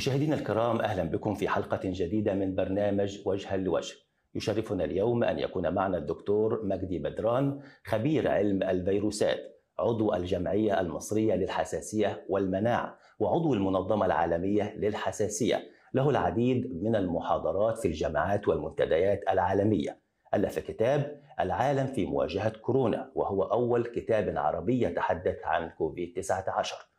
مشاهدينا الكرام اهلا بكم في حلقه جديده من برنامج وجها لوجه. يشرفنا اليوم ان يكون معنا الدكتور مجدي بدران خبير علم الفيروسات، عضو الجمعيه المصريه للحساسيه والمناعه، وعضو المنظمه العالميه للحساسيه. له العديد من المحاضرات في الجامعات والمنتديات العالميه. الف كتاب العالم في مواجهه كورونا وهو اول كتاب عربي يتحدث عن كوفيد 19.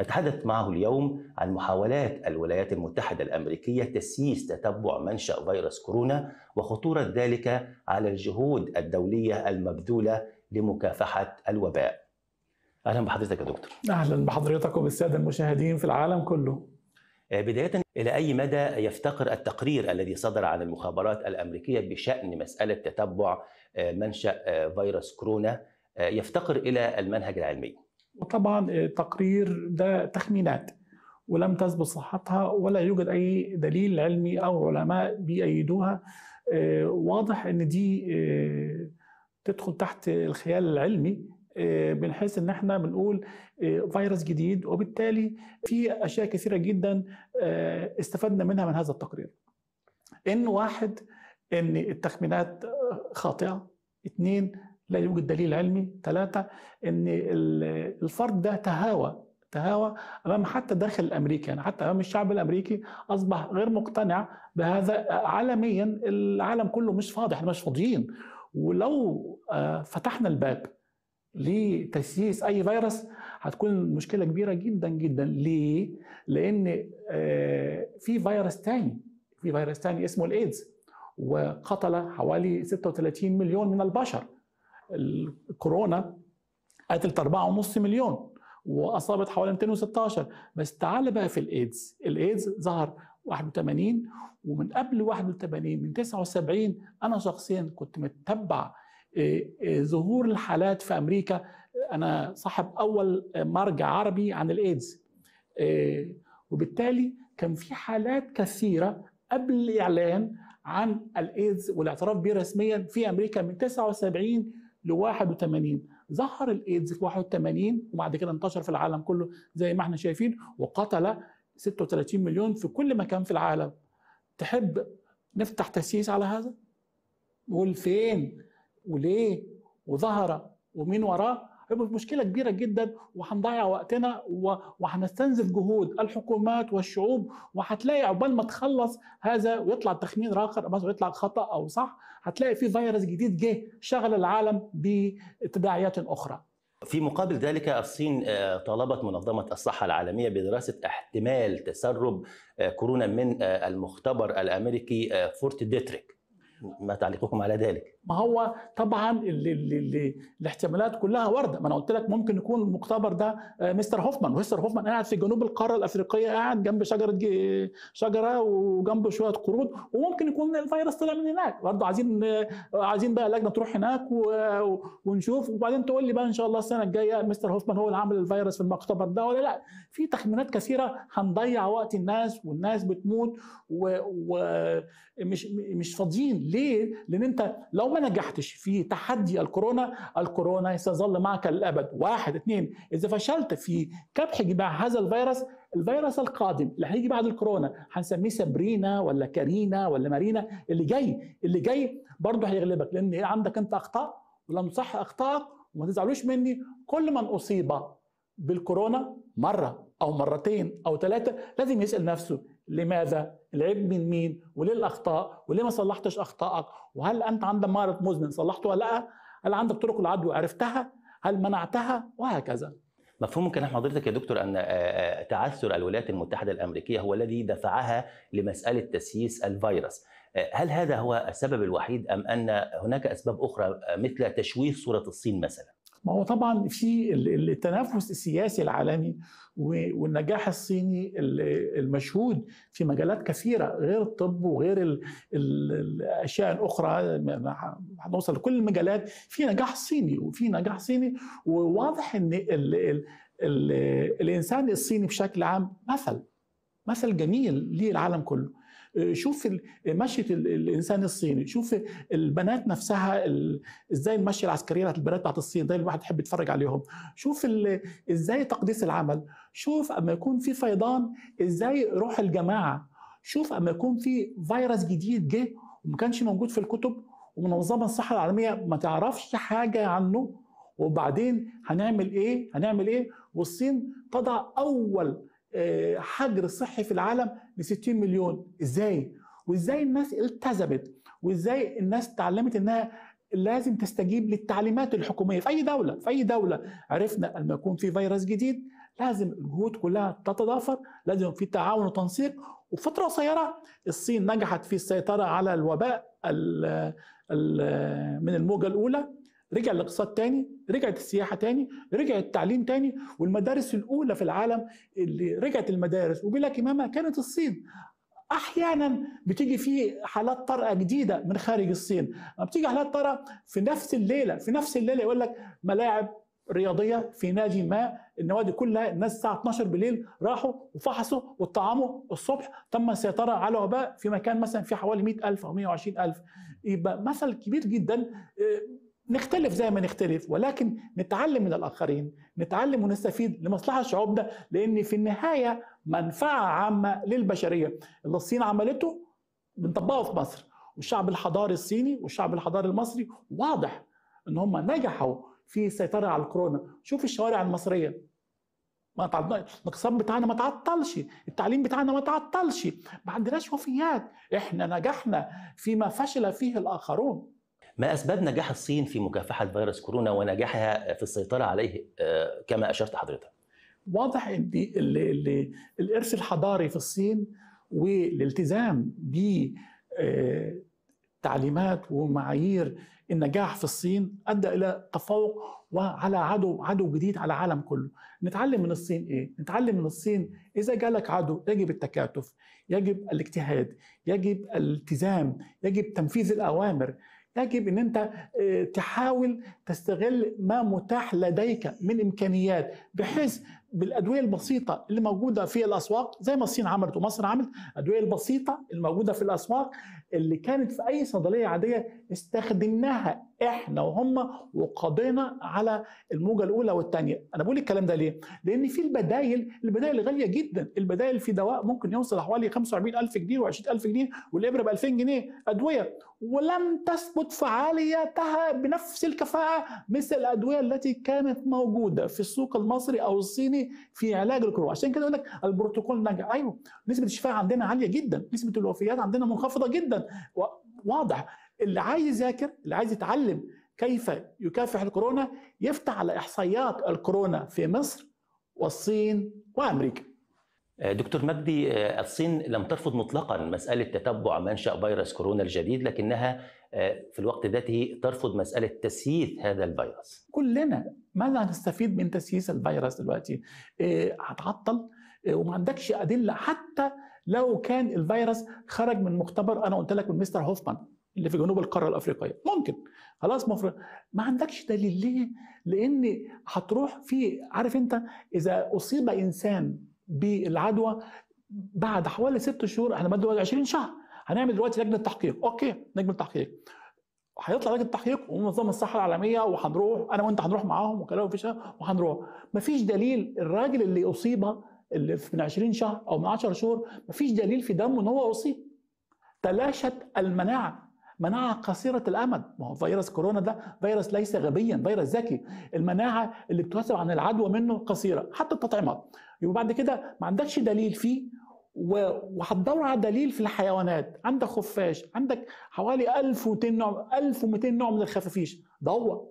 نتحدث معه اليوم عن محاولات الولايات المتحدة الأمريكية تسييس تتبع منشأ فيروس كورونا وخطورة ذلك على الجهود الدولية المبذولة لمكافحة الوباء أهلا بحضرتك يا دكتور أهلا بحضرتك وبالسادة المشاهدين في العالم كله آه، بداية إلى أي مدى يفتقر التقرير الذي صدر عن المخابرات الأمريكية بشأن مسألة تتبع آه، منشأ آه، فيروس كورونا يفتقر إلى المنهج العلمي وطبعا آه، تقرير ده تخمينات ولم تثبت صحتها ولا يوجد اي دليل علمي او علماء بيأيدوها آه، واضح ان دي آه، تدخل تحت الخيال العلمي بنحس ان احنا بنقول فيروس جديد وبالتالي في اشياء كثيره جدا استفدنا منها من هذا التقرير ان واحد ان التخمينات خاطئه اثنين لا يوجد دليل علمي ثلاثة أن الفرد ده تهاوى تهاوى امام حتى داخل الأمريكا يعني حتى امام الشعب الامريكي اصبح غير مقتنع بهذا عالميا العالم كله مش فاضي احنا مش فاضيين ولو آه، فتحنا الباب لتسييس اي فيروس هتكون مشكله كبيره جدا جدا ليه؟ لان آه، في فيروس تاني في فيروس تاني اسمه الايدز وقتل حوالي 36 مليون من البشر الكورونا قتلت 4.5 مليون واصابت حوالي 216 بس تعال بقى في الايدز الايدز ظهر 81 ومن قبل 81 من 79 انا شخصيا كنت متبع آه، آه، ظهور الحالات في امريكا انا صاحب اول مرجع عربي عن الايدز آه، وبالتالي كان في حالات كثيره قبل الاعلان عن الايدز والاعتراف به رسميا في امريكا من 79 ل 81 ظهر الايدز في 81 وبعد كده انتشر في العالم كله زي ما احنا شايفين وقتل 36 مليون في كل مكان في العالم تحب نفتح تسييس على هذا؟ نقول فين؟ وليه؟ وظهر ومين وراه؟ هيبقى مشكله كبيره جدا وهنضيع وقتنا وهنستنزف جهود الحكومات والشعوب وهتلاقي عقبال ما تخلص هذا ويطلع التخمين راخر مثلا يطلع خطا او صح هتلاقي في فيروس جديد جه شغل العالم بتداعيات اخرى في مقابل ذلك الصين آه، طالبت منظمة الصحة العالمية بدراسة احتمال تسرب آه، كورونا من آه، المختبر الأمريكي فورت ديتريك ما تعليقكم على ذلك؟ ما هو طبعا ال ال ال الاحتمالات كلها وارده ما انا قلت لك ممكن يكون المختبر ده آه، مستر هوفمان ومستر هوفمان قاعد في جنوب القاره الافريقيه قاعد جنب شجره شجره وجنبه شويه قرود وممكن يكون الفيروس طلع من هناك برضه عايزين آه، عايزين بقى لجنه تروح هناك آه، ونشوف وبعدين تقول لي بقى ان شاء الله السنه الجايه مستر هوفمان هو اللي عمل الفيروس في المختبر ده ولا لا في تخمينات كثيره هنضيع وقت الناس والناس بتموت ومش مش فاضيين ليه؟ لان انت لو ما نجحتش في تحدي الكورونا الكورونا سيظل معك للأبد واحد اثنين إذا فشلت في كبح جماع هذا الفيروس الفيروس القادم اللي هيجي بعد الكورونا هنسميه سابرينا ولا كارينا ولا مارينا اللي جاي اللي جاي برضه هيغلبك لان عندك انت اخطاء ولم تصح اخطائك وما تزعلوش مني كل من اصيب بالكورونا مره او مرتين او ثلاثه لازم يسال نفسه لماذا العيب من مين وليه الاخطاء وليه ما صلحتش اخطائك وهل انت عندك مرض مزمن صلحته ولا لا هل عندك طرق العدوى عرفتها هل منعتها وهكذا مفهوم كلام حضرتك يا دكتور ان آه، آه، تعثر الولايات المتحده الامريكيه هو الذي دفعها لمساله تسييس الفيروس آه، هل هذا هو السبب الوحيد ام ان هناك اسباب اخرى مثل تشويه صوره الصين مثلا ما هو طبعا في التنافس السياسي العالمي والنجاح الصيني المشهود في مجالات كثيره غير الطب وغير الاشياء الاخرى هنوصل لكل المجالات في نجاح صيني وفي نجاح صيني وواضح ان الـ الـ الـ الانسان الصيني بشكل عام مثل مثل جميل للعالم كله شوف مشية الإنسان الصيني شوف البنات نفسها إزاي المشية العسكرية بتاعت البنات بتاعت الصين ازاي الواحد يحب يتفرج عليهم شوف إزاي تقديس العمل شوف أما يكون في فيضان إزاي روح الجماعة شوف أما يكون في فيروس جديد جه وما كانش موجود في الكتب ومنظمة الصحة العالمية ما تعرفش حاجة عنه وبعدين هنعمل ايه هنعمل ايه والصين تضع اول حجر صحي في العالم ل 60 مليون ازاي وازاي الناس التزمت وازاي الناس اتعلمت انها لازم تستجيب للتعليمات الحكوميه في اي دوله في اي دوله عرفنا لما يكون في فيروس جديد لازم الجهود كلها تتضافر لازم في تعاون وتنسيق وفتره قصيره الصين نجحت في السيطره على الوباء الـ الـ من الموجه الاولى رجع الاقتصاد تاني رجعت السياحه تاني رجع التعليم تاني والمدارس الاولى في العالم اللي رجعت المدارس وبلا كمامه كانت الصين احيانا بتيجي في حالات طارئه جديده من خارج الصين بتيجي حالات طارئه في نفس الليله في نفس الليله يقول لك ملاعب رياضيه في نادي ما النوادي كلها الناس الساعه 12 بالليل راحوا وفحصوا واتطعموا الصبح تم السيطره على وباء في مكان مثلا في حوالي 100000 او 120000 يبقى مثل كبير جدا آه، نختلف زي ما نختلف ولكن نتعلم من الآخرين نتعلم ونستفيد لمصلحة شعوبنا لأن في النهاية منفعة عامة للبشرية اللي الصين عملته بنطبقه في مصر والشعب الحضاري الصيني والشعب الحضاري المصري واضح ان هم نجحوا في السيطرة على الكورونا شوف الشوارع المصرية ما تعطلش الاقتصاد بتاعنا ما تعطلش التعليم بتاعنا ما تعطلش ما عندناش وفيات احنا نجحنا فيما فشل فيه الآخرون ما أسباب نجاح الصين في مكافحة فيروس كورونا ونجاحها في السيطرة عليه آه، كما أشرت حضرتك؟ واضح ان الارث الحضاري في الصين والالتزام ب آه، تعليمات ومعايير النجاح في الصين ادى الى تفوق وعلى عدو عدو جديد على العالم كله نتعلم من الصين ايه نتعلم من الصين اذا جالك عدو يجب التكاتف يجب الاجتهاد يجب الالتزام يجب تنفيذ الاوامر يجب ان انت آه، تحاول تستغل ما متاح لديك من امكانيات بحيث بالادويه البسيطه اللي موجوده في الاسواق زي ما الصين عملت ومصر عملت الادويه البسيطه الموجوده في الاسواق اللي كانت في اي صيدليه عاديه استخدمناها احنا وهم وقضينا على الموجه الاولى والثانيه انا بقول الكلام ده ليه لان في البدايل البدايل غاليه جدا البدايل في دواء ممكن يوصل حوالي 45000 جنيه و20000 جنيه والابره ب 2000 جنيه ادويه ولم تثبت فعاليتها بنفس الكفاءه مثل الادويه التي كانت موجوده في السوق المصري او الصيني في علاج الكورونا عشان كده يقول لك البروتوكول نجح ايوه نسبه الشفاء عندنا عاليه جدا نسبه الوفيات عندنا منخفضه جدا واضح اللي عايز يذاكر اللي عايز يتعلم كيف يكافح الكورونا يفتح على احصائيات الكورونا في مصر والصين وامريكا آه، دكتور مجدي آه، الصين لم ترفض مطلقا مسألة تتبع منشأ فيروس كورونا الجديد لكنها آه، في الوقت ذاته ترفض مسألة تسييس هذا الفيروس كلنا ماذا نستفيد من تسييس الفيروس دلوقتي هتعطل وما عندكش أدلة حتى لو كان الفيروس خرج من مختبر أنا قلت لك من مستر هوفمان اللي في جنوب القاره الافريقيه ممكن خلاص مفر... ما عندكش دليل ليه لان هتروح في عارف انت اذا اصيب انسان بالعدوى بعد حوالي ست شهور احنا بدنا 20 شهر هنعمل دلوقتي لجنه تحقيق اوكي لجنه تحقيق هيطلع لجنه تحقيق ومنظمه الصحه العالميه وهنروح انا وانت هنروح معاهم وكلام فيش وهنروح مفيش دليل الراجل اللي اصيب اللي من 20 شهر او من 10 شهور مفيش دليل في دمه ان هو اصيب تلاشت المناعه مناعة قصيرة الأمد ما هو فيروس كورونا ده فيروس ليس غبيا فيروس ذكي المناعة اللي بتحسب عن العدوى منه قصيرة حتى التطعيمات يبقى بعد كده ما عندكش دليل فيه وهتدور على دليل في الحيوانات عندك خفاش عندك حوالي 1200 نوع 1200 نوع من الخفافيش دور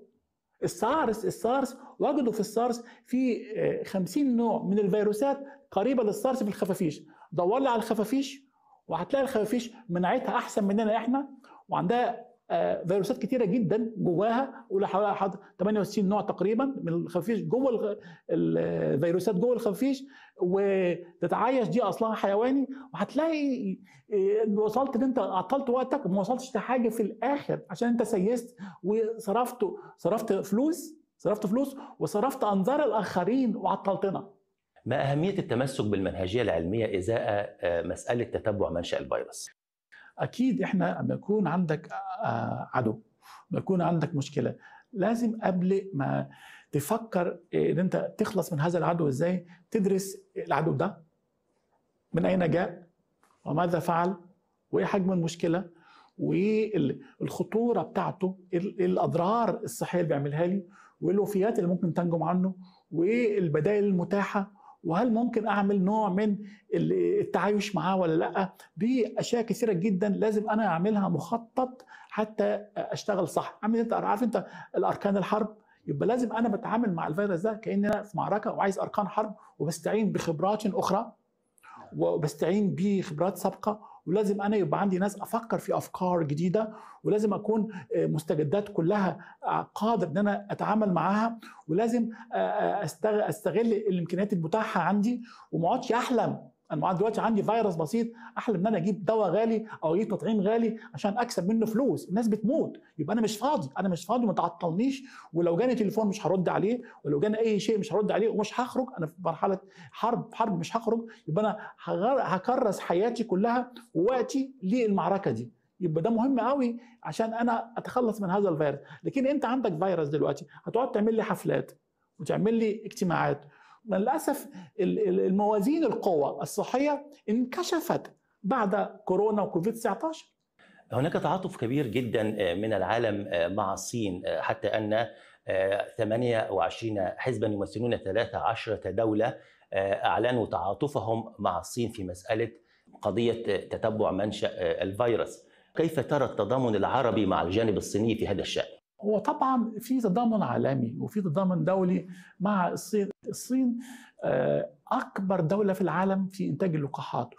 السارس السارس وجدوا في السارس في 50 آه، نوع من الفيروسات قريبه للسارس في الخفافيش دور لي على الخفافيش وهتلاقي الخفافيش مناعتها احسن مننا احنا وعندها آه، فيروسات كتيره جدا جواها قول حوالي 68 نوع تقريبا من الخفيش جوه الفيروسات جوه الخفيش وتتعايش دي اصلها حيواني وهتلاقي آه، وصلت ان انت عطلت وقتك وما وصلتش لحاجه في الاخر عشان انت سيست وصرفت صرفت فلوس صرفت فلوس وصرفت انظار الاخرين وعطلتنا ما اهميه التمسك بالمنهجيه العلميه ازاء آه، مساله تتبع منشا الفيروس اكيد احنا لما يكون عندك آه، آه، عدو لما يكون عندك مشكله لازم قبل ما تفكر آه، ان انت تخلص من هذا العدو ازاي تدرس العدو ده من اين جاء وماذا فعل وايه حجم المشكله والخطوره بتاعته الاضرار الصحيه اللي بيعملها لي والوفيات اللي ممكن تنجم عنه وايه البدائل المتاحه وهل ممكن اعمل نوع من التعايش معاه ولا لا دي اشياء كثيره جدا لازم انا اعملها مخطط حتى اشتغل صح عامل انت عارف انت الاركان الحرب يبقى لازم انا بتعامل مع الفيروس ده كاني انا في معركه وعايز اركان حرب وبستعين بخبرات اخرى وبستعين بخبرات سابقه ولازم انا يبقى عندي ناس افكر في افكار جديده ولازم اكون آه، مستجدات كلها آه، قادر ان انا اتعامل معاها ولازم آه، استغل الامكانيات المتاحه عندي وما اقعدش احلم انا دلوقتي عندي فيروس بسيط احلى ان انا اجيب دواء غالي او اجيب تطعيم غالي عشان اكسب منه فلوس الناس بتموت يبقى انا مش فاضي انا مش فاضي ما تعطلنيش ولو جاني تليفون مش هرد عليه ولو جاني اي شيء مش هرد عليه ومش هخرج انا في مرحله حرب حرب مش هخرج يبقى انا هكرس حياتي كلها ووقتي للمعركه دي يبقى ده مهم قوي عشان انا اتخلص من هذا الفيروس لكن انت عندك فيروس دلوقتي هتقعد تعمل لي حفلات وتعمل لي اجتماعات للاسف الموازين القوى الصحيه انكشفت بعد كورونا وكوفيد 19 هناك تعاطف كبير جدا آه، من العالم آه، مع الصين آه، حتى ان 28 حزبا يمثلون 13 دوله اعلنوا تعاطفهم مع الصين في مساله قضيه تتبع منشا الفيروس كيف ترى التضامن العربي مع الجانب الصيني في هذا الشان هو طبعا في تضامن عالمي وفي تضامن دولي مع الصين الصين آه، اكبر دوله في العالم في انتاج اللقاحات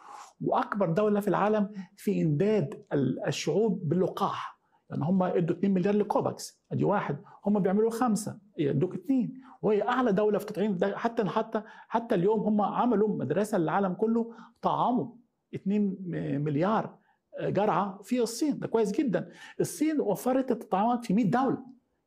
واكبر دوله في العالم في امداد الشعوب باللقاح لان يعني هم ادوا 2 مليار لكوباكس ادي واحد هم بيعملوا خمسه يدوك اثنين وهي اعلى دوله في تطعيم حتى حتى حتى اليوم هم عملوا مدرسه للعالم كله طعموا 2 مليار جرعه في الصين ده كويس جدا الصين وفرت التطعيمات في 100 دوله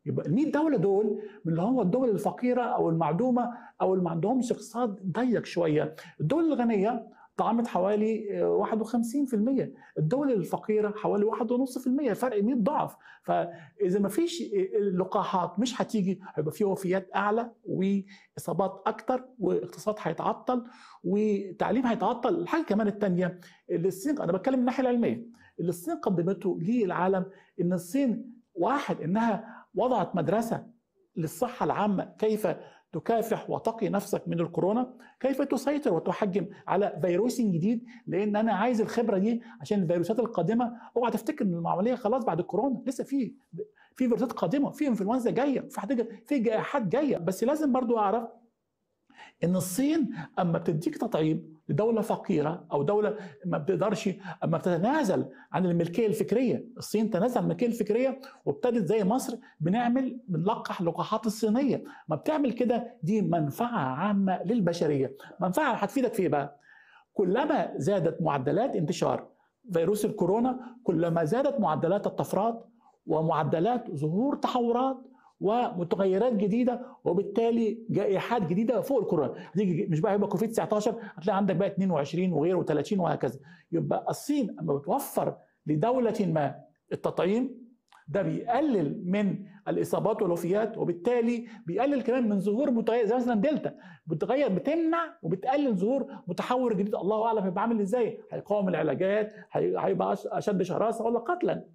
يبقى ال 100 دوله دول من اللي هم الدول الفقيره او المعدومه او اللي ما عندهمش اقتصاد ضيق شويه الدول الغنيه طعمت حوالي 51% آه، الدول الفقيرة حوالي 1.5% فرق 100 ضعف فإذا ما فيش آه، اللقاحات مش هتيجي هيبقى في وفيات أعلى وإصابات أكتر واقتصاد هيتعطل وتعليم هيتعطل الحاجة كمان الثانية اللي الصين أنا بتكلم من الناحية العلمية اللي الصين قدمته للعالم إن الصين واحد إنها وضعت مدرسة للصحة العامة كيف تكافح وتقي نفسك من الكورونا كيف تسيطر وتحجم على فيروس جديد لان انا عايز الخبره دي عشان الفيروسات القادمه اوعى تفتكر ان العمليه خلاص بعد الكورونا لسه في في فيروسات قادمه في انفلونزا جايه في في جائحات جايه بس لازم برضو اعرف ان الصين اما بتديك تطعيم لدولة فقيرة أو دولة ما بتقدرش أما بتتنازل عن الملكية الفكرية، الصين تنازل عن الملكية الفكرية وابتدت زي مصر بنعمل بنلقح لقاحات الصينية، ما بتعمل كده دي منفعة عامة للبشرية، منفعة هتفيدك في إيه بقى؟ كلما زادت معدلات انتشار فيروس الكورونا كلما زادت معدلات الطفرات ومعدلات ظهور تحورات ومتغيرات جديده وبالتالي جائحات جديده فوق الكورونا هتيجي مش بقى هيبقى كوفيد 19 هتلاقي عندك بقى 22 وغيره و30 وهكذا يبقى الصين اما بتوفر لدوله ما التطعيم ده بيقلل من الاصابات والوفيات وبالتالي بيقلل كمان من ظهور متغير زي مثلا دلتا بتغير بتمنع وبتقلل ظهور متحور جديد الله اعلم هيبقى عامل ازاي هيقاوم العلاجات هيبقى اشد شراسه ولا قتلا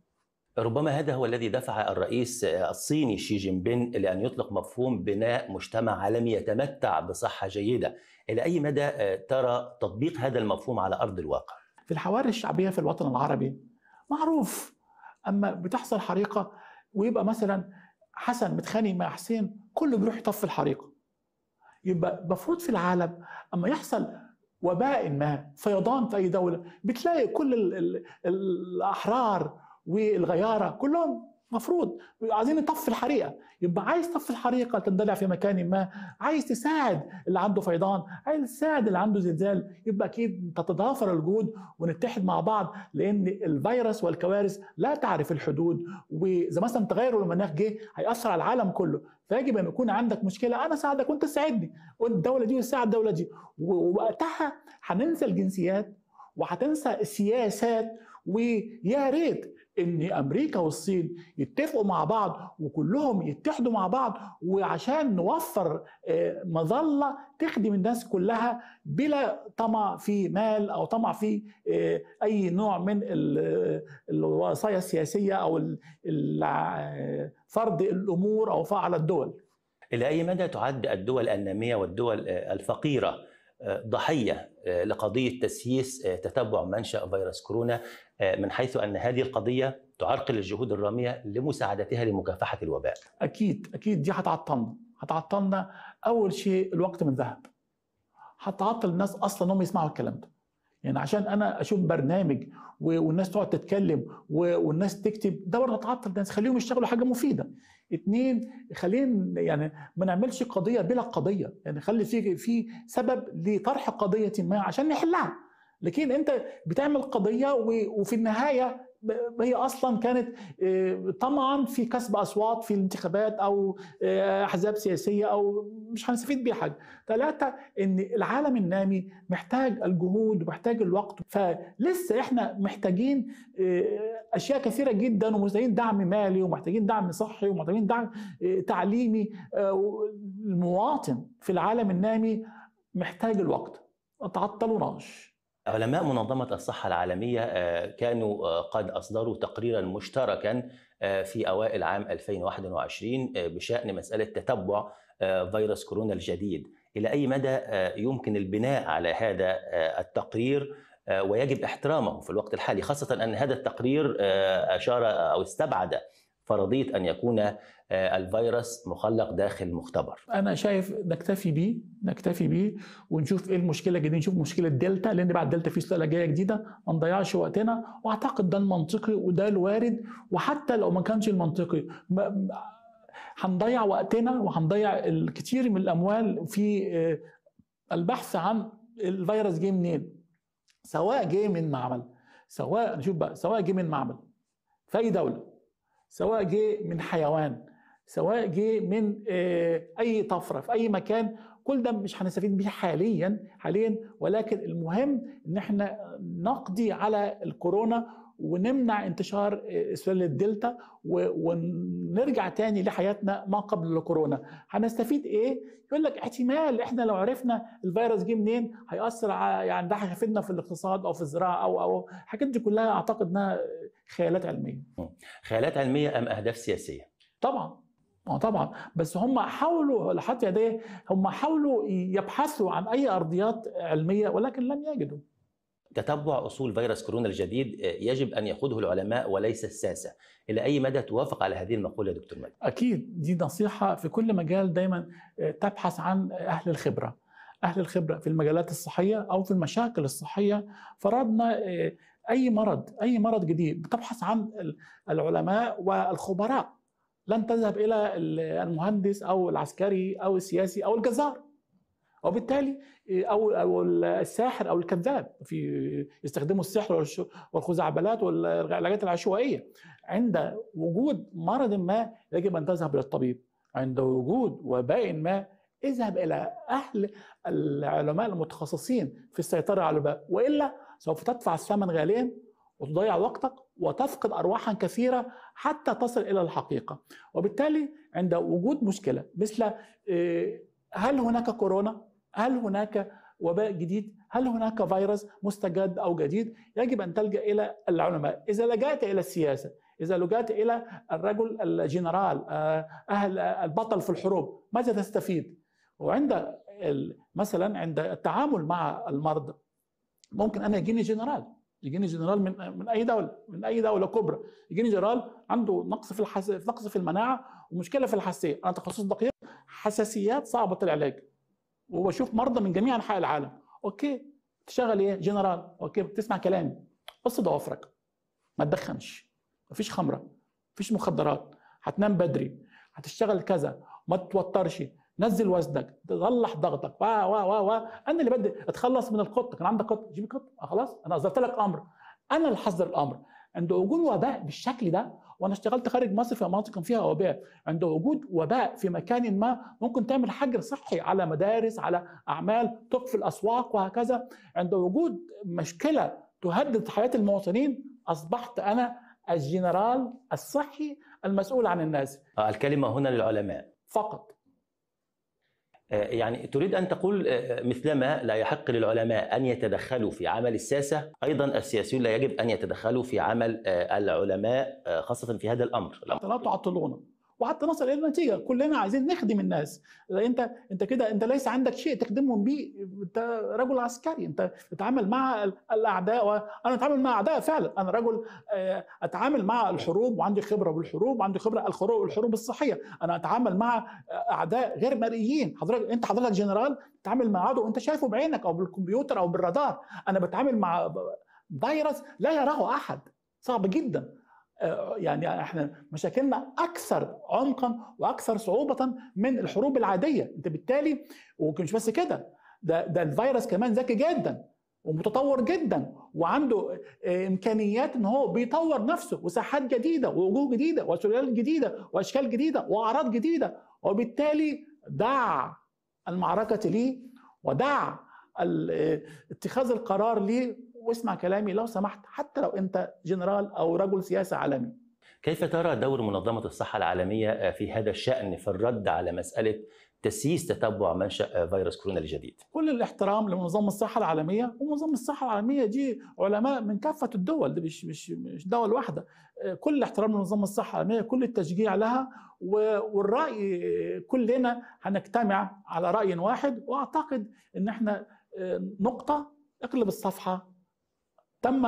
ربما هذا هو الذي دفع الرئيس الصيني شي جين بين لأن يطلق مفهوم بناء مجتمع عالمي يتمتع بصحة جيدة إلى أي مدى آه، ترى تطبيق هذا المفهوم على أرض الواقع؟ في الحواري الشعبية في الوطن العربي معروف أما بتحصل حريقة ويبقى مثلا حسن متخانق مع حسين كله بيروح يطفي الحريقة يبقى المفروض في العالم أما يحصل وباء ما فيضان في أي دولة بتلاقي كل الأحرار والغياره كلهم مفروض عايزين نطفي الحريقه يبقى عايز تطفي الحريقه تندلع في مكان ما عايز تساعد اللي عنده فيضان عايز تساعد اللي عنده زلزال يبقى اكيد تتضافر الجهود ونتحد مع بعض لان الفيروس والكوارث لا تعرف الحدود وزي مثلا تغير المناخ جه هياثر على العالم كله فيجب ان يكون عندك مشكله انا اساعدك وانت تساعدني والدوله دي وتساعد الدوله دي ووقتها هننسى الجنسيات وهتنسى السياسات ويا ريت ان امريكا والصين يتفقوا مع بعض وكلهم يتحدوا مع بعض وعشان نوفر آه، مظله تخدم الناس كلها بلا طمع في مال او طمع في آه، اي نوع من آه، الوصايا السياسيه او فرض الامور او فعل الدول الى اي مدى تعد الدول الناميه والدول الفقيره ضحيه آه، لقضيه تسييس آه، تتبع منشا فيروس كورونا آه، من حيث ان هذه القضيه تعرقل الجهود الراميه لمساعدتها لمكافحه الوباء. اكيد اكيد دي هتعطلنا، هتعطلنا اول شيء الوقت من ذهب. هتعطل الناس اصلا هم يسمعوا الكلام ده. يعني عشان انا اشوف برنامج والناس تقعد تتكلم والناس تكتب ده برضه هتعطل الناس خليهم يشتغلوا حاجه مفيده اثنين خلينا يعني ما نعملش قضيه بلا قضيه يعني خلي في في سبب لطرح قضيه ما عشان نحلها لكن انت بتعمل قضيه وفي النهايه هي اصلا كانت آه، طمعا في كسب اصوات في الانتخابات او آه، احزاب سياسيه او مش هنستفيد بيها حاجه. ثلاثه ان العالم النامي محتاج الجهود ومحتاج الوقت فلسه احنا محتاجين آه، اشياء كثيره جدا ومحتاجين دعم مالي ومحتاجين دعم صحي ومحتاجين دعم تعليمي المواطن في العالم النامي محتاج الوقت ما تعطلوناش علماء منظمة الصحة العالمية آه، كانوا آه، قد أصدروا تقريرا مشتركا آه، في أوائل عام 2021 بشأن مسألة تتبع فيروس كورونا الجديد إلى أي مدى يمكن البناء على هذا التقرير ويجب احترامه في الوقت الحالي خاصة أن هذا التقرير أشار أو استبعد فرضية أن يكون آه، الفيروس مخلق داخل مختبر انا شايف نكتفي بيه نكتفي بيه ونشوف ايه المشكله الجديده نشوف مشكله دلتا لان بعد دلتا في سلالة جايه جديده ما نضيعش وقتنا واعتقد ده المنطقي وده الوارد وحتى لو ما كانش المنطقي هنضيع وقتنا وهنضيع الكثير من الاموال في آه، البحث عن الفيروس جه منين سواء جه من معمل سواء نشوف بقى سواء جه من معمل في اي دوله سواء جه من حيوان سواء جه من آه، اي طفره في اي مكان كل ده مش هنستفيد بيه حاليا حاليا ولكن المهم ان احنا نقضي على الكورونا ونمنع انتشار سلالة الدلتا ونرجع تاني لحياتنا ما قبل الكورونا هنستفيد ايه يقول لك احتمال احنا لو عرفنا الفيروس جه منين هيأثر على يعني ده هيفيدنا في الاقتصاد او في الزراعه او او الحاجات دي كلها اعتقد انها خيالات علميه خيالات علميه ام اهداف سياسيه طبعا اه طبعا بس هم حاولوا لحد يديه هم حاولوا يبحثوا عن اي ارضيات علميه ولكن لم يجدوا تتبع اصول فيروس كورونا الجديد يجب ان يقوده العلماء وليس الساسه، الى اي مدى توافق على هذه المقوله يا دكتور مجد؟ اكيد دي نصيحه في كل مجال دايما آه، تبحث عن اهل الخبره، اهل الخبره في المجالات الصحيه او في المشاكل الصحيه فرضنا آه، اي مرض اي مرض جديد بتبحث عن العلماء والخبراء لن تذهب الى المهندس او العسكري او السياسي او الجزار وبالتالي او او الساحر او الكذاب في يستخدموا السحر والخزعبلات والعلاجات العشوائيه عند وجود مرض ما يجب ان تذهب الى الطبيب عند وجود وباء ما اذهب الى اهل العلماء المتخصصين في السيطره على الوباء والا سوف تدفع الثمن غاليا وتضيع وقتك وتفقد ارواحا كثيره حتى تصل الى الحقيقه وبالتالي عند وجود مشكله مثل آه، هل هناك كورونا هل هناك وباء جديد هل هناك فيروس مستجد او جديد يجب ان تلجا الى العلماء اذا لجات الى السياسه اذا لجات الى الرجل الجنرال آه، اهل آه، البطل في الحروب ماذا تستفيد وعند مثلا عند التعامل مع المرضى ممكن انا يجيني جنرال يجيني جنرال من من اي دوله من اي دوله كبرى يجيني جنرال عنده نقص في الحس... نقص في المناعه ومشكله في الحساسيه انا تخصص دقيق حساسيات صعبه العلاج وبشوف مرضى من جميع انحاء العالم اوكي تشتغل ايه جنرال اوكي بتسمع كلامي قص ضوافرك ما تدخنش مفيش خمره مفيش مخدرات هتنام بدري هتشتغل كذا ما تتوترش نزل وزنك تصلح ضغطك و و و انا اللي بدي اتخلص من القط كان عندك قط جيب قط آه، خلاص انا اصدرت لك امر انا اللي حذر الامر عند وجود وباء بالشكل ده وانا اشتغلت خارج مصر في مناطق فيها وباء عند وجود وباء في مكان ما ممكن تعمل حجر صحي على مدارس على اعمال تقفل اسواق وهكذا عند وجود مشكله تهدد حياه المواطنين اصبحت انا الجنرال الصحي المسؤول عن الناس آه، الكلمه هنا للعلماء فقط آه، يعني تريد أن تقول آه، آه، مثلما لا يحق للعلماء أن يتدخلوا في عمل الساسة أيضا السياسيون لا يجب أن يتدخلوا في عمل العلماء خاصة في هذا الأمر لا تعطلونا وحتى نصل الى نتيجه كلنا عايزين نخدم الناس انت انت كده انت ليس عندك شيء تخدمهم بيه انت رجل عسكري انت تتعامل مع الاعداء وانا اتعامل مع اعداء فعلا انا رجل آه، اتعامل مع الحروب وعندي خبره بالحروب وعندي خبره الحروب الصحيه انا اتعامل مع اعداء غير مرئيين حضرتك انت حضرتك جنرال بتتعامل مع عدو انت شايفه بعينك او بالكمبيوتر او بالرادار انا بتعامل مع فيروس لا يراه احد صعب جدا آه، يعني احنا مشاكلنا اكثر عمقا واكثر صعوبه من الحروب العاديه انت بالتالي ومش بس كده ده ده الفيروس كمان ذكي جدا ومتطور جدا وعنده آه، امكانيات ان هو بيطور نفسه وساحات جديده ووجوه جديده وسلالات جديده واشكال جديده واعراض جديده وبالتالي دع المعركه ليه ودع آه، اتخاذ القرار ليه واسمع كلامي لو سمحت حتى لو انت جنرال او رجل سياسه عالمي كيف ترى دور منظمه الصحه العالميه في هذا الشان في الرد على مساله تسييس تتبع منشا فيروس كورونا الجديد كل الاحترام لمنظمه الصحه العالميه ومنظمه الصحه العالميه دي علماء من كافه الدول دي مش مش مش دول واحده كل الاحترام لمنظمه الصحه العالميه كل التشجيع لها والراي كلنا هنجتمع على راي واحد واعتقد ان احنا آه، نقطه اقلب الصفحه تم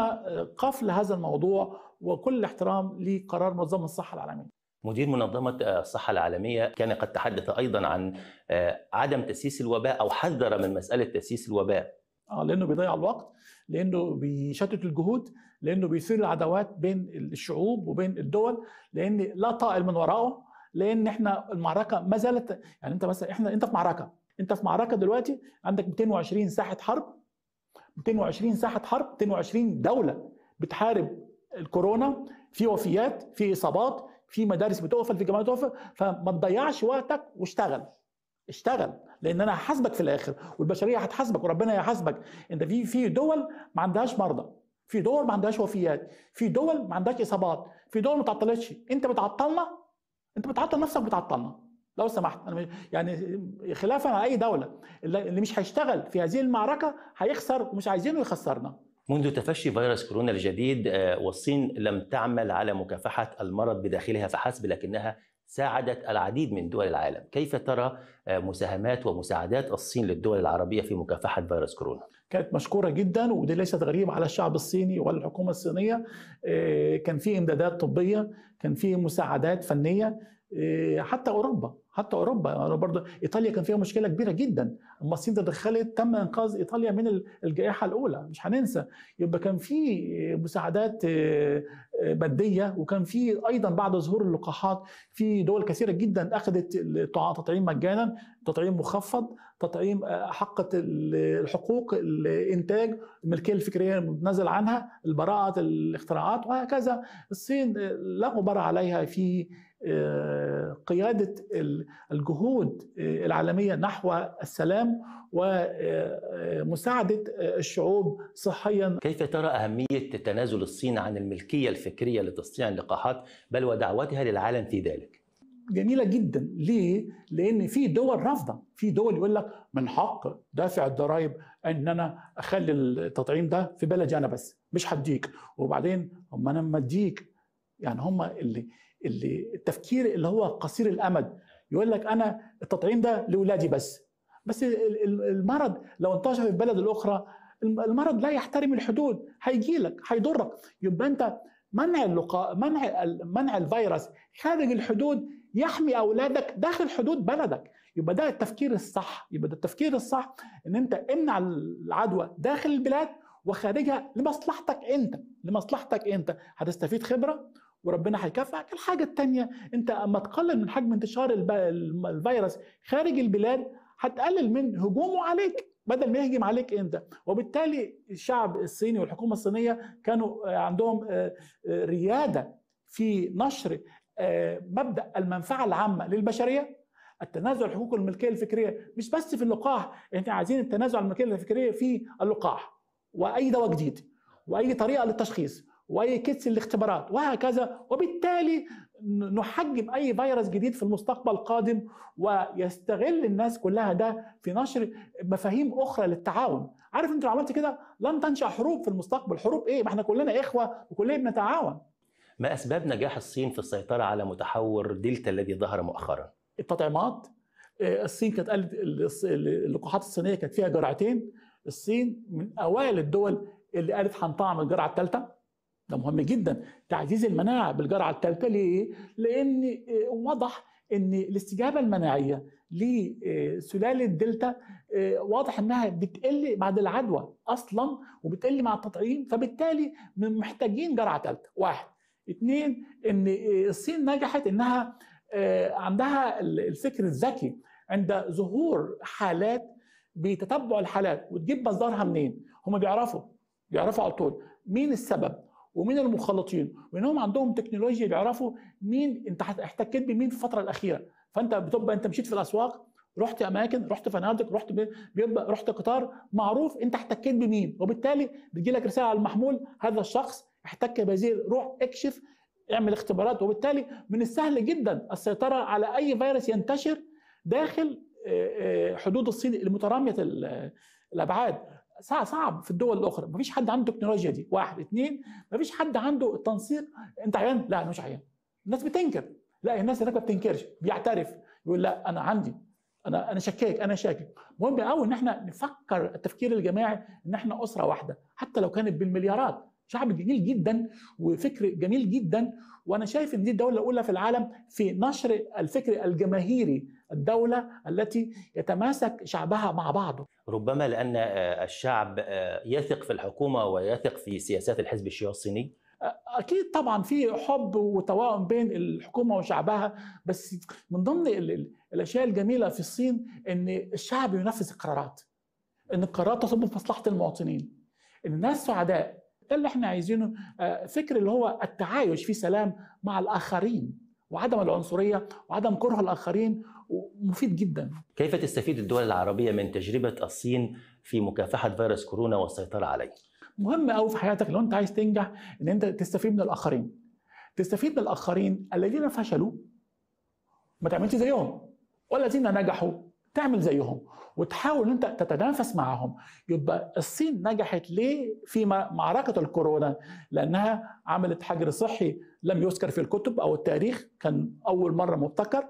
قفل هذا الموضوع وكل الاحترام لقرار منظمه الصحه العالميه مدير منظمة آه، الصحة العالمية كان قد تحدث أيضا عن آه، عدم تسييس الوباء أو حذر من مسألة تسييس الوباء آه لأنه بيضيع الوقت لأنه بيشتت الجهود لأنه بيثير العداوات بين الشعوب وبين الدول لأن لا طائل من وراءه لأن إحنا المعركة ما زالت يعني أنت مثلا إحنا أنت في معركة أنت في معركة دلوقتي عندك 220 ساحة حرب 220 ساحه حرب 22 دوله بتحارب الكورونا في وفيات في اصابات في مدارس بتقفل في جامعات بتقفل فما تضيعش وقتك واشتغل اشتغل لان انا هحاسبك في الاخر والبشريه هتحاسبك وربنا هيحاسبك انت في في دول ما عندهاش مرضى في دول ما عندهاش وفيات في دول ما عندهاش اصابات في دول ما تعطلتش انت بتعطلنا انت بتعطل نفسك بتعطلنا لو سمحت انا مش يعني خلافا على اي دوله اللي مش هيشتغل في هذه المعركه هيخسر ومش عايزينه يخسرنا منذ تفشي فيروس كورونا الجديد آه، والصين لم تعمل على مكافحه المرض بداخلها فحسب لكنها ساعدت العديد من دول العالم كيف ترى آه، مساهمات ومساعدات الصين للدول العربية في مكافحة فيروس كورونا كانت مشكورة جدا ودي ليست غريبة على الشعب الصيني ولا الحكومة الصينية آه، كان في إمدادات طبية كان في مساعدات فنية حتى أوروبا حتى اوروبا برضه ايطاليا كان فيها مشكله كبيره جدا اما الصين تدخلت تم انقاذ ايطاليا من الجائحه الاولى مش هننسى يبقى كان في مساعدات آه، بديه وكان في ايضا بعد ظهور اللقاحات في دول كثيره جدا اخذت التطعيم مجانا تطعيم مخفض تطعيم آه، حق الحقوق الانتاج الملكيه الفكريه المتنازل عنها البراءه الاختراعات وهكذا الصين آه، لا غبار عليها في آه، قياده الجهود العالميه نحو السلام ومساعده الشعوب صحيا كيف ترى اهميه تنازل الصين عن الملكيه الفكرية الفكرية لتصنيع اللقاحات بل ودعوتها للعالم في ذلك جميله جدا ليه؟ لان في دول رافضه، في دول يقول لك من حق دافع الضرائب ان انا اخلي التطعيم ده في بلدي انا بس مش هديك، وبعدين هم انا لما اديك يعني هم اللي اللي التفكير اللي هو قصير الامد يقول لك انا التطعيم ده لاولادي بس بس المرض لو انتشر في البلد الاخرى المرض لا يحترم الحدود هيجي لك هيضرك يبقى انت منع اللقاء منع منع الفيروس خارج الحدود يحمي اولادك داخل حدود بلدك يبقى ده التفكير الصح يبقى ده التفكير الصح ان انت امنع العدوى داخل البلاد وخارجها لمصلحتك انت لمصلحتك انت هتستفيد خبره وربنا هيكافئك الحاجه الثانيه انت اما تقلل من حجم انتشار الفيروس خارج البلاد هتقلل من هجومه عليك بدل ما يهجم عليك انت وبالتالي الشعب الصيني والحكومه الصينيه كانوا آه، عندهم آه، آه، رياده في نشر مبدا المنفعه العامه للبشريه التنازع الحقوق الملكيه الفكريه مش بس في اللقاح احنا عايزين التنازع الملكيه الفكريه في اللقاح واي دواء جديد واي طريقه للتشخيص واي كتس الاختبارات وهكذا وبالتالي نحجم اي فيروس جديد في المستقبل القادم ويستغل الناس كلها ده في نشر مفاهيم اخرى للتعاون عارف انت لو عملت كده لن تنشا حروب في المستقبل حروب ايه ما احنا كلنا اخوه وكلنا بنتعاون ما اسباب نجاح الصين في السيطره على متحور دلتا الذي ظهر مؤخرا التطعيمات آه، الصين كانت قالت اللقاحات الصينيه كانت فيها جرعتين الصين من اوائل الدول اللي قالت هنطعم الجرعه الثالثه ده مهم جدا تعزيز المناعه بالجرعه الثالثه ليه؟ لان آه، وضح ان الاستجابه المناعيه لسلاله دلتا آه، واضح انها بتقل بعد العدوى اصلا وبتقل مع التطعيم فبالتالي محتاجين جرعه ثالثه واحد اثنين ان آه، الصين نجحت انها عندها الفكر الذكي عند ظهور حالات بتتبع الحالات وتجيب مصدرها منين هم بيعرفوا بيعرفوا على طول مين السبب ومين المخلطين وانهم عندهم تكنولوجيا بيعرفوا مين انت احتكيت بمين في الفتره الاخيره فانت بتبقى انت مشيت في الاسواق رحت اماكن رحت فنادق رحت بيبقى رحت قطار معروف انت احتكيت بمين وبالتالي بيجي لك رساله على المحمول هذا الشخص احتك بهذه روح اكشف اعمل اختبارات وبالتالي من السهل جدا السيطره على اي فيروس ينتشر داخل حدود الصين المتراميه الابعاد صعب, صعب في الدول الاخرى مفيش حد عنده التكنولوجيا دي واحد اثنين مفيش حد عنده التنسيق انت عيان لا انا مش عيان الناس بتنكر لا الناس هناك ما بتنكرش بيعترف يقول لا انا عندي انا انا شكاك انا شاكك مهم قوي ان احنا نفكر التفكير الجماعي ان احنا اسره واحده حتى لو كانت بالمليارات شعب جميل جدا وفكر جميل جدا وانا شايف ان دي الدوله الاولى في العالم في نشر الفكر الجماهيري الدولة التي يتماسك شعبها مع بعضه ربما لأن آه، الشعب آه، يثق في الحكومة ويثق في سياسات الحزب الشيوعي الصيني آه، اكيد طبعا في حب وتوائم بين الحكومه وشعبها بس من ضمن الاشياء الجميله في الصين ان الشعب ينفذ القرارات ان القرارات تصب في مصلحه المواطنين أن الناس سعداء ده اللي احنا عايزينه فكر اللي هو التعايش في سلام مع الاخرين وعدم العنصريه وعدم كره الاخرين ومفيد جدا كيف تستفيد الدول العربية من تجربة الصين في مكافحة فيروس كورونا والسيطرة عليه؟ مهم قوي في حياتك لو انت عايز تنجح ان انت تستفيد من الاخرين تستفيد من الاخرين الذين فشلوا ما تعملش زيهم والذين نجحوا تعمل زيهم وتحاول ان انت تتنافس معهم يبقى الصين نجحت ليه في معركه الكورونا لانها عملت حجر صحي لم يذكر في الكتب او التاريخ كان اول مره مبتكر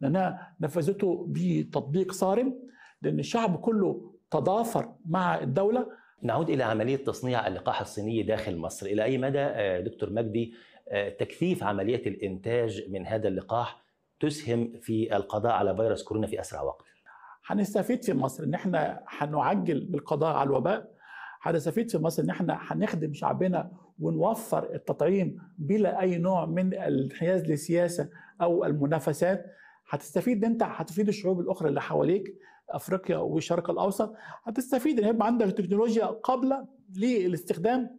لأنها نفذته بتطبيق صارم لأن الشعب كله تضافر مع الدولة نعود إلى عملية تصنيع اللقاح الصيني داخل مصر إلى أي مدى آه، دكتور مجدي آه، تكثيف عملية الإنتاج من هذا اللقاح تسهم في القضاء على فيروس كورونا في أسرع وقت هنستفيد في مصر ان احنا هنعجل بالقضاء على الوباء هنستفيد في مصر ان احنا هنخدم شعبنا ونوفر التطعيم بلا اي نوع من الانحياز للسياسه او المنافسات هتستفيد انت هتفيد الشعوب الاخرى اللي حواليك افريقيا والشرق الاوسط هتستفيد ان هيبقى عندك تكنولوجيا قابله للاستخدام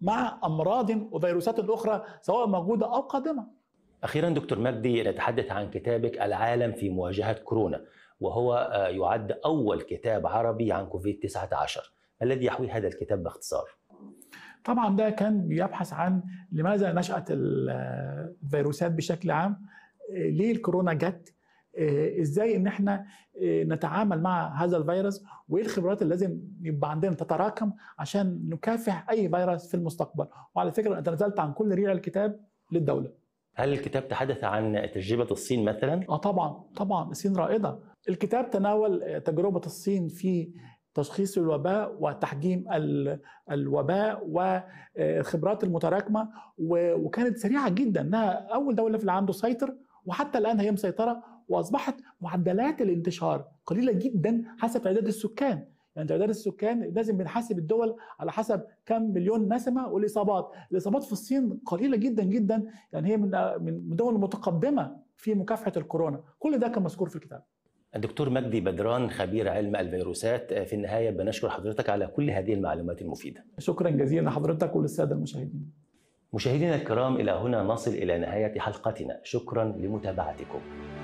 مع امراض وفيروسات اخرى سواء موجوده او قادمه. اخيرا دكتور مجدي نتحدث عن كتابك العالم في مواجهه كورونا وهو آه، يعد اول كتاب عربي عن كوفيد 19 ما الذي يحوي هذا الكتاب باختصار؟ طبعا ده كان بيبحث عن لماذا نشأت آه، الفيروسات بشكل عام ليه الكورونا جت آه، ازاي ان احنا آه، نتعامل مع هذا الفيروس وايه الخبرات اللي لازم يبقى عندنا تتراكم عشان نكافح اي فيروس في المستقبل وعلى فكره انا تنازلت عن كل ريع الكتاب للدوله هل الكتاب تحدث عن تجربه الصين مثلا اه طبعا طبعا الصين رائده الكتاب تناول تجربه الصين في تشخيص الوباء وتحجيم الوباء والخبرات آه، المتراكمه وكانت سريعه جدا انها اول دوله في العالم تسيطر وحتى الآن هي مسيطرة وأصبحت معدلات الانتشار قليلة جدا حسب تعداد السكان يعني تعداد السكان لازم بنحاسب الدول على حسب كم مليون نسمة والإصابات الإصابات في الصين قليلة جدا جدا يعني هي من من دول متقدمة في مكافحة الكورونا كل ده كان مذكور في الكتاب الدكتور مجدي بدران خبير علم الفيروسات في النهاية بنشكر حضرتك على كل هذه المعلومات المفيدة شكرا جزيلا لحضرتك وللسادة المشاهدين مشاهدينا الكرام إلى هنا نصل إلى نهاية حلقتنا شكرا لمتابعتكم